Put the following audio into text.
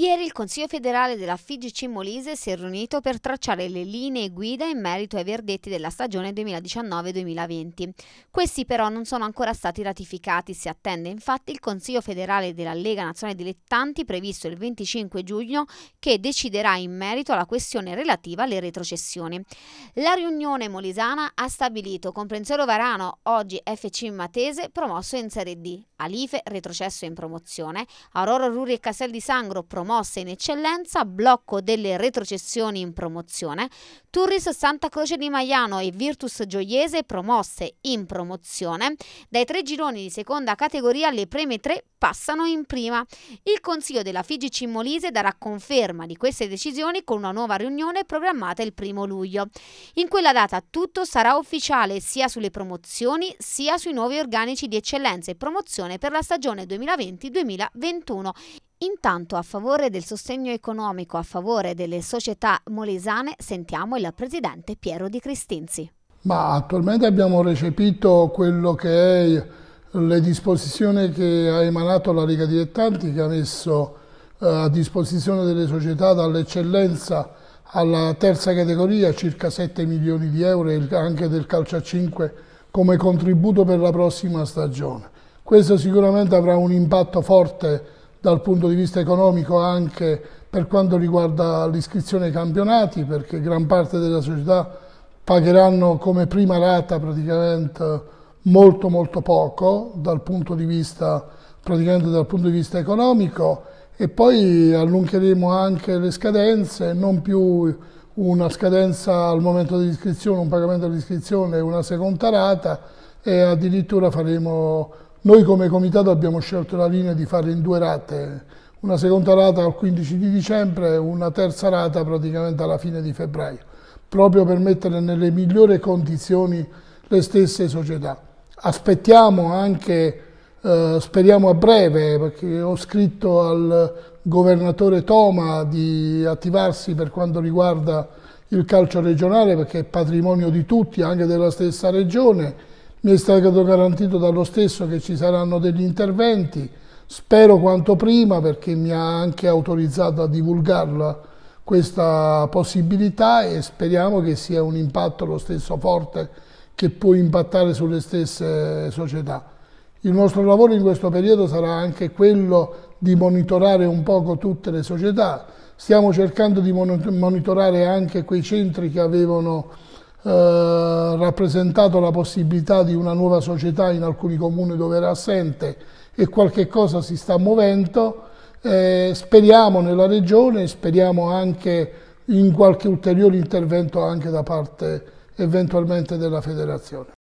Ieri il Consiglio federale della FIGC Molise si è riunito per tracciare le linee guida in merito ai verdetti della stagione 2019-2020. Questi però non sono ancora stati ratificati, si attende infatti il Consiglio federale della Lega Nazionale Dilettanti previsto il 25 giugno che deciderà in merito alla questione relativa alle retrocessioni. La riunione molisana ha stabilito con Prenzero Varano, oggi FC Matese, promosso in Serie D, Alife retrocesso in promozione, Aurora Ruri e Casel di Sangro promosse in eccellenza, blocco delle retrocessioni in promozione, Turris Santa Croce di Maiano e Virtus Gioiese promosse in promozione. Dai tre gironi di seconda categoria le prime tre passano in prima. Il Consiglio della Figi Cimolise darà conferma di queste decisioni con una nuova riunione programmata il primo luglio. In quella data tutto sarà ufficiale sia sulle promozioni sia sui nuovi organici di eccellenza e promozione previsione per la stagione 2020-2021. Intanto a favore del sostegno economico a favore delle società molesane sentiamo il presidente Piero Di Cristinzi. Ma attualmente abbiamo recepito quello che è le disposizioni che ha emanato la Liga Dilettanti che ha messo eh, a disposizione delle società dall'eccellenza alla terza categoria circa 7 milioni di euro e anche del calcio a 5 come contributo per la prossima stagione. Questo sicuramente avrà un impatto forte dal punto di vista economico anche per quanto riguarda l'iscrizione ai campionati, perché gran parte delle società pagheranno come prima rata praticamente molto molto poco dal punto di vista, dal punto di vista economico e poi allungheremo anche le scadenze, non più una scadenza al momento dell'iscrizione, un pagamento dell'iscrizione e una seconda rata e addirittura faremo noi come comitato abbiamo scelto la linea di fare in due rate, una seconda rata al 15 di dicembre e una terza rata praticamente alla fine di febbraio, proprio per mettere nelle migliori condizioni le stesse società. Aspettiamo anche, eh, speriamo a breve, perché ho scritto al governatore Toma di attivarsi per quanto riguarda il calcio regionale perché è patrimonio di tutti, anche della stessa regione mi è stato garantito dallo stesso che ci saranno degli interventi, spero quanto prima perché mi ha anche autorizzato a divulgarla questa possibilità e speriamo che sia un impatto lo stesso forte che può impattare sulle stesse società. Il nostro lavoro in questo periodo sarà anche quello di monitorare un poco tutte le società. Stiamo cercando di monitorare anche quei centri che avevano eh, rappresentato la possibilità di una nuova società in alcuni comuni dove era assente e qualche cosa si sta muovendo. Eh, speriamo nella Regione, speriamo anche in qualche ulteriore intervento anche da parte eventualmente della Federazione.